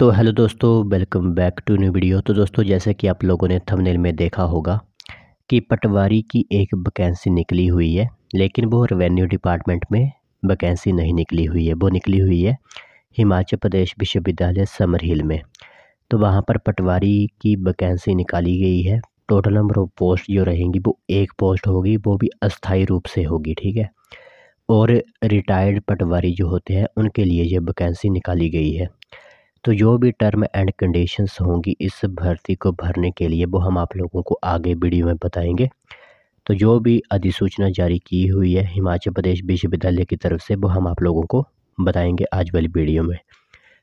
तो हेलो दोस्तों welcome back to new video तो दोस्तों जैसे कि आप लोगों ने थंबनेल में देखा होगा कि पटवारी की एक वैकेंसी निकली हुई है लेकिन वो रेवेन्यू डिपार्टमेंट में वैकेंसी नहीं निकली हुई है वो निकली हुई है हिमाचल प्रदेश विश्वविद्यालय समर हिल में तो वहाँ पर पटवारी की वैकेंसी निकाली गई है टोटल नंबर ऑफ पोस्ट जो रहेंगी वो एक पोस्ट होगी वो भी अस्थाई रूप से होगी ठीक है और रिटायर्ड पटवारी जो होते हैं उनके लिए ये वैकेंसी निकाली गई है तो जो भी टर्म एंड कंडीशंस होंगी इस भर्ती को भरने के लिए वो हम आप लोगों को आगे वीडियो में बताएंगे तो जो भी अधिसूचना जारी की हुई है हिमाचल प्रदेश विश्वविद्यालय की तरफ से वो हम आप लोगों को बताएंगे आज वाली वीडियो में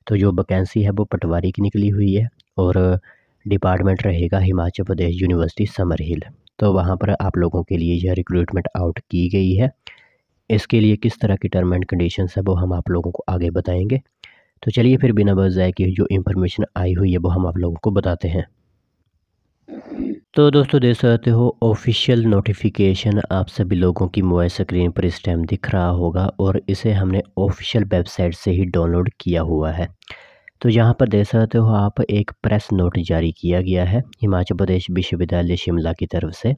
तो जो वैकेंसी है वो पटवारी की निकली हुई है और डिपार्टमेंट रहेगा हिमाचल प्रदेश यूनिवर्सिटी समर हिल तो वहाँ पर आप लोगों के लिए यह रिक्रूटमेंट आउट की गई है इसके लिए किस तरह की टर्म एंड कंडीशन है वो हम आप लोगों को आगे बताएंगे तो चलिए फिर बिना बजाय की जो इन्फॉर्मेशन आई हुई है वो हम आप लोगों को बताते हैं तो दोस्तों देख सकते हो ऑफिशियल नोटिफिकेशन आप सभी लोगों की मोबाइल स्क्रीन पर इस टाइम दिख रहा होगा और इसे हमने ऑफिशियल वेबसाइट से ही डाउनलोड किया हुआ है तो यहाँ पर देख सकते हो आप एक प्रेस नोट जारी किया गया है हिमाचल प्रदेश विश्वविद्यालय शिमला की तरफ से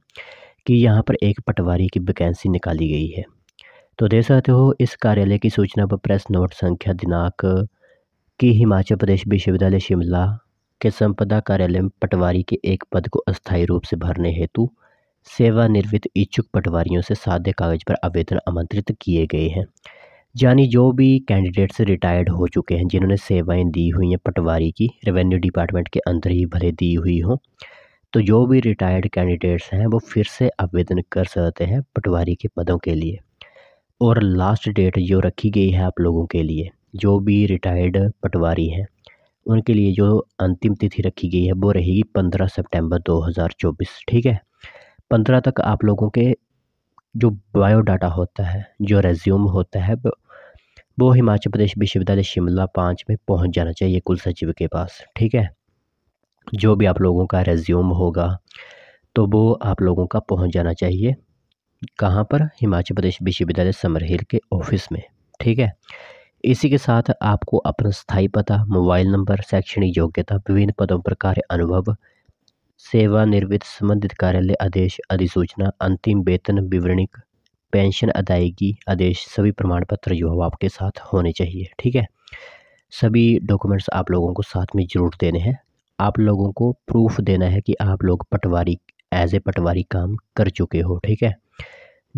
कि यहाँ पर एक पटवारी की वैकेंसी निकाली गई है तो देख सकते हो इस कार्यालय की सूचना पर प्रेस नोट संख्या दिनांक कि हिमाचल प्रदेश विश्वविद्यालय शिमला के संपदा कार्यालय में पटवारी के एक पद को अस्थायी रूप से भरने हेतु सेवानिवृत्त इच्छुक पटवारियों से सादे कागज पर आवेदन आमंत्रित किए गए हैं यानी जो भी कैंडिडेट्स रिटायर्ड हो चुके हैं जिन्होंने सेवाएं दी हुई हैं पटवारी की रेवेन्यू डिपार्टमेंट के अंदर ही भले दी हुई हों तो जो भी रिटायर्ड कैंडिडेट्स हैं वो फिर से आवेदन कर सकते हैं पटवारी के पदों के लिए और लास्ट डेट जो रखी गई है आप लोगों के लिए जो भी रिटायर्ड पटवारी हैं उनके लिए जो अंतिम तिथि रखी गई है वो रहेगी पंद्रह सितंबर 2024 ठीक है पंद्रह तक आप लोगों के जो बायोडाटा होता है जो रेज्यूम होता है वो हिमाचल प्रदेश विश्वविद्यालय शिमला पाँच में पहुंच जाना चाहिए कुल सचिव के पास ठीक है जो भी आप लोगों का रेज्यूम होगा तो वो आप लोगों का पहुंच जाना चाहिए कहाँ पर हिमाचल प्रदेश विश्वविद्यालय समरहिल के ऑफिस में ठीक है इसी के साथ आपको अपना स्थायी पता मोबाइल नंबर शैक्षणिक योग्यता विभिन्न पदों पर कार्य अनुभव सेवानिवृत्त संबंधित कार्यालय आदेश अधिसूचना अंतिम वेतन विवरणिक पेंशन अदायगी आदेश सभी प्रमाण पत्र जो है आपके साथ होने चाहिए ठीक है सभी डॉक्यूमेंट्स आप लोगों को साथ में ज़रूर देने हैं आप लोगों को प्रूफ देना है कि आप लोग पटवारी एज ए पटवारी काम कर चुके हो ठीक है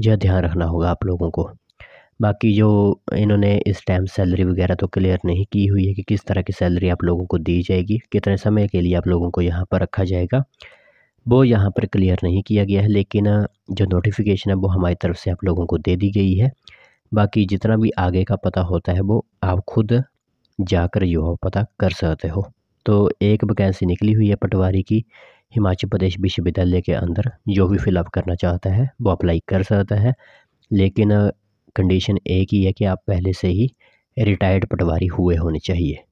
यह ध्यान रखना होगा आप लोगों को बाकी जो इन्होंने इस टाइम सैलरी वगैरह तो क्लियर नहीं की हुई है कि किस तरह की सैलरी आप लोगों को दी जाएगी कितने समय के लिए आप लोगों को यहाँ पर रखा जाएगा वो यहाँ पर क्लियर नहीं किया गया है लेकिन जो नोटिफिकेशन है वो हमारी तरफ से आप लोगों को दे दी गई है बाकी जितना भी आगे का पता होता है वो आप खुद जाकर जो पता कर सकते हो तो एक वैकेंसी निकली हुई है पटवारी की हिमाचल प्रदेश विश्वविद्यालय के अंदर जो भी फिलअप करना चाहता है वो अप्लाई कर सकता है लेकिन कंडीशन एक ही है कि आप पहले से ही रिटायर्ड पटवारी हुए होने चाहिए